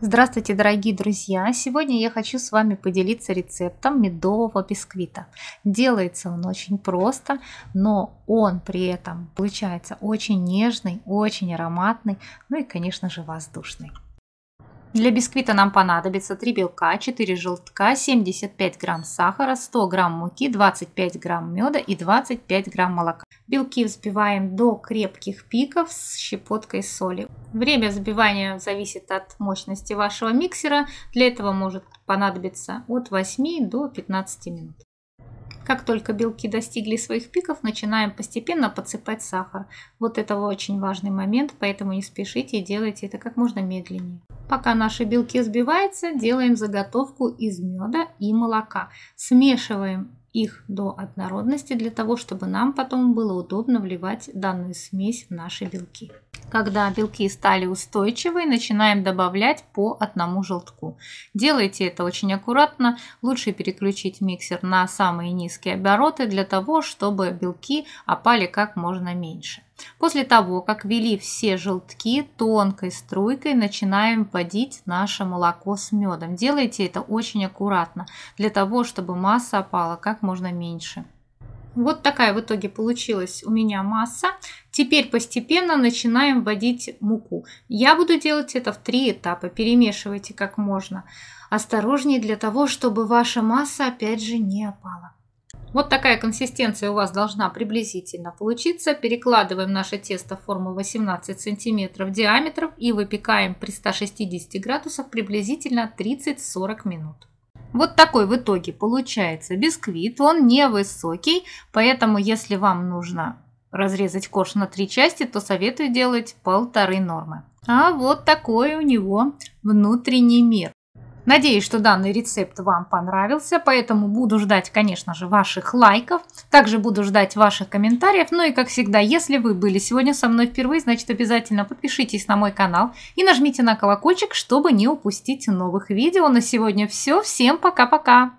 Здравствуйте, дорогие друзья! Сегодня я хочу с вами поделиться рецептом медового бисквита. Делается он очень просто, но он при этом получается очень нежный, очень ароматный, ну и, конечно же, воздушный. Для бисквита нам понадобится 3 белка, 4 желтка, 75 грамм сахара, 100 грамм муки, 25 грамм меда и 25 грамм молока. Белки взбиваем до крепких пиков с щепоткой соли. Время взбивания зависит от мощности вашего миксера. Для этого может понадобиться от 8 до 15 минут. Как только белки достигли своих пиков, начинаем постепенно подсыпать сахар. Вот это очень важный момент, поэтому не спешите и делайте это как можно медленнее. Пока наши белки взбиваются, делаем заготовку из меда и молока. Смешиваем их до однородности для того, чтобы нам потом было удобно вливать данную смесь в наши белки. Когда белки стали устойчивые, начинаем добавлять по одному желтку. Делайте это очень аккуратно. Лучше переключить миксер на самые низкие обороты для того, чтобы белки опали как можно меньше. После того, как ввели все желтки, тонкой струйкой начинаем вводить наше молоко с медом. Делайте это очень аккуратно, для того, чтобы масса опала как можно меньше. Вот такая в итоге получилась у меня масса. Теперь постепенно начинаем вводить муку. Я буду делать это в три этапа. Перемешивайте как можно осторожнее для того, чтобы ваша масса опять же не опала. Вот такая консистенция у вас должна приблизительно получиться. Перекладываем наше тесто в форму 18 сантиметров диаметром и выпекаем при 160 градусах приблизительно 30-40 минут. Вот такой в итоге получается бисквит. Он невысокий, поэтому если вам нужно разрезать корж на три части, то советую делать полторы нормы. А вот такой у него внутренний мир. Надеюсь, что данный рецепт вам понравился, поэтому буду ждать, конечно же, ваших лайков, также буду ждать ваших комментариев. Ну и, как всегда, если вы были сегодня со мной впервые, значит, обязательно подпишитесь на мой канал и нажмите на колокольчик, чтобы не упустить новых видео. На сегодня все. Всем пока-пока!